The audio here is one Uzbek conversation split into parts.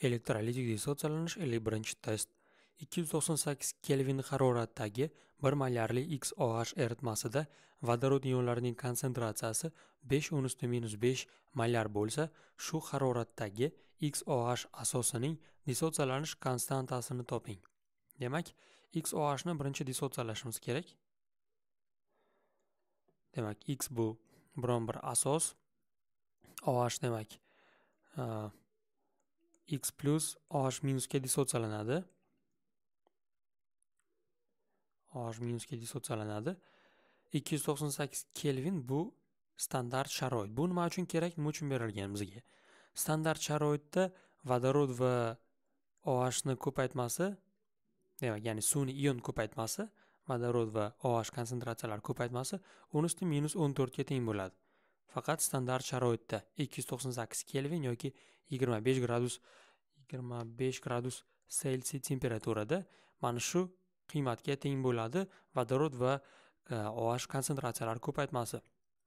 elektrolitik dissotsiyalanish ellik birinchi test 298 kelvin haroratdagi 1 molyarli XOH eritmasida vodorod ionlarining konsentratsiyasi 5 unusda minus 5 molyar bo'lsa shu haroratdagi XOH asosining dissotsiyalanish konstantasini toping demak XOH ni birinchi dissotsiyalashimiz kerak demak x bu biron bir asos OH demak x plus h minusga dissotsiyalanadi osh minusga dissotsiyalanadi 298 kelvin bu standart sharoit bu nima uchun kerak nima uchun berilgan bizga standart sharoitda vodorod va ohni ko'paytmasi demak ya'ni suvni ion ko'paytmasi vodorod va oh konsentratsiyalari ko'paytmasi o'n usti minus o'n to'rtga teng bo'ladi faqat standart sharoitda 298 kelvin yoki 25 gradus 25 gradus selsiy temperaturada mana shu qiymatga teng bo'ladi vodorod va e, oh konsentratsiyalari ko'paytmasi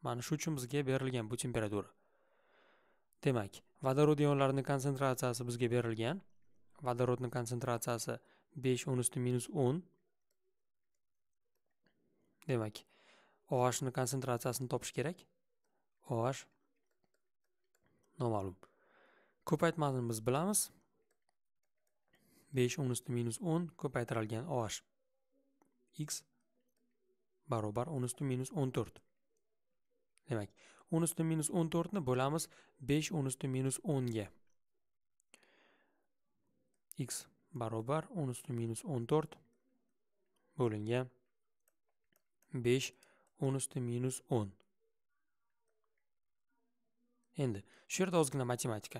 mana shu uchun bizga berilgan bu temperatura demak vodorod ionlarini konsentratsiyasi bizga berilgan vodorodni konsentratsiyasi 5 10 usti minus 10 demak ohni konsentratsiyasini topish kerak OH noma'lum. Ko'paytmani biz bilamiz. 5 10 usti minus 10 ko'paytirilgan OH x barobar 10 usti minus 14. Demak, 10 usti minus 14 ni bo'lamiz 5 10 usti minus 10 ga. x barobar 10 usti minus 14 bo'lingan 5 10 usti minus 10. endi shu yerda ozgina matematika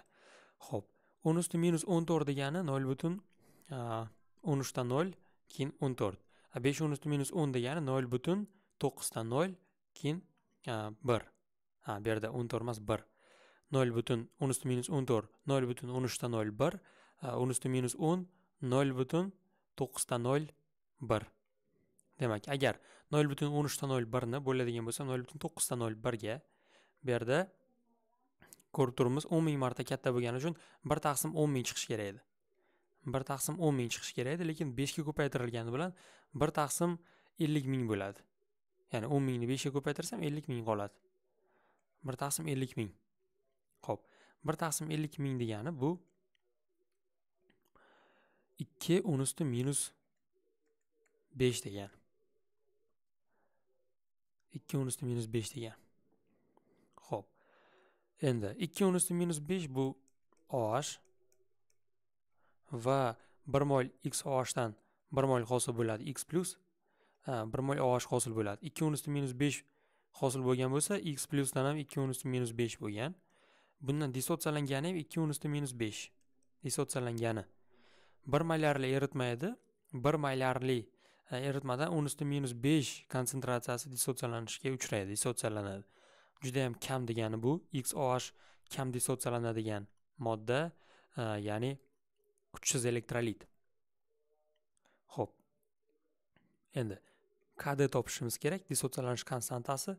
ho'p o'n usti minus o'n to'rt degani nol butun o'n uchdan nol keyin o'n to'rt besh o'n usti minus o'n degani nol butun to'qqizdan nol keyin bir ha bu yerda o'n to'rt emas bir nol butun o'n usti minus o'n to'rt nol butun o'n uchdan nol bir o'n usti minus o'n nol butun to'qqizdan nol bir demak agar nol butun o'n uchdan nol birni bo'ladigan bo'lsa nol butun to'qqizdan nol birga bu yerda ko'rib turibmiz o'n ming marta katta bo'lgani uchun bir taqsim o'n ming chiqishi kerak edi bir taqsim o'n ming chiqishi kerak edi lekin beshga ko'paytirilgani bilan bir taqsim ellik ming bo'ladi ya'ni o'n mingni beshga ko'paytirsam ellik ming qoladi bir taqsim ellik ming ho'p bir taqsim ellik ming degani bu ikki o'n usti minus besh degan ikki o'n usti minus besh degani endi 2 unisi minus 5 bu OH va 1 mol x dan 1 mol hosil bo'ladi x plus 1 mol OH hosil bo'ladi 2 unisi minus 5 hosil bo'lgan bo'lsa x dan ham 2 unisi minus 5 bo'lgan bundan dissotsiyalangani ham 2 unisi minus 5 dissotsiyalangani 1 molyarli eritmaydi. 1 molyarli eritmadan 10 usti minus 5 konsentratsiyasi dissotsiyalanishga uchraydi dissotsiyalanadi juda yam kam degani bu xoh kam dissotsiyalanadigan modda e, ya'ni kuchsiz elektrolit ho'p endi kd topishimiz kerak dissotsialanish konstantasi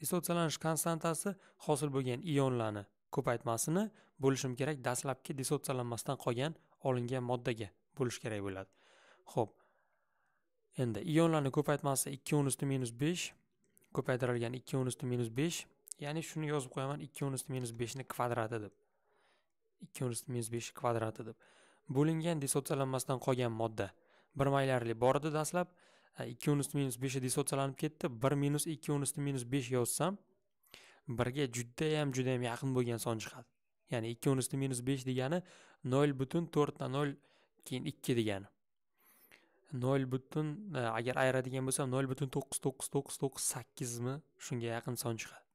dissotsialanish konstantasi hosil bo'lgan ionlarni ko'paytmasini bo'lishim kerak dastlabki dissotsiyalanmasdan qolgan olingan moddaga bo'lish kerak bo'ladi ho'p endi ionlarni ko'paytmasi ikki o'n usti minus besh ko'paytirilgan ikki o'n usti minus besh ya'ni shuni yozib qo'yaman ikki unus usti minus beshni kvadrati deb ikki unus minus besh kvadrati deb bo'lingan dissotsialanmasdan qolgan modda bir maylarli bor edi dastlab e, ikki unus usti minus beshi dissotsialanib ketdi bir minus ikki unus minus besh yozsam birga judayam judayam yaqin bo'lgan son chiqadi ya'ni ikki unus minus besh degani nol butun to'rtdan nol keyin ikki degani nol butun e, agar ayiradigan bo'lsam nol butun to'qqiz to'qqiz to'qqiz to'qqiz sakkizmi shunga yaqin son chiqadi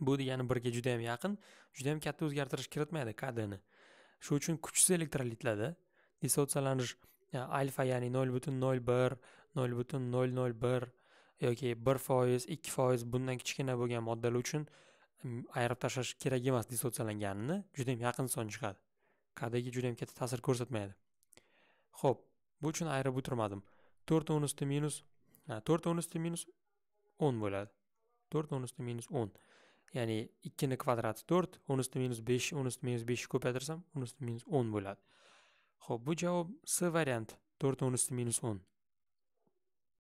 bu degani birga juda yam yaqin juda yam katta o'zgartirish kiritmaydi kdni shu uchun kuchsiz elektrolitlarda dissotsialanish alfa ya'ni nol butun nol bir nol butun nol nol bir yoki bir foiz ikki foiz bundan kichkina bo'lgan moddalar uchun mm, ayirib tashlash kerak emas dissotsiyalanganini juda yam yaqin son chiqadi kadaga juda yam katta ta'sir ko'rsatmaydi ho'p bu uchun ayirib o'tirmadim to'rt o'n usti minus to'rt o'n usti minus o'n bo'ladi to'rt o'n usti minus o'n ya'ni ikkini kvadrati to'rt o'n usti minus besh o'n usti minus beshni ko'paytirsam o'n usti minus o'n bo'ladi ho'p bu javob s variant to'rt o'n usti minus o'n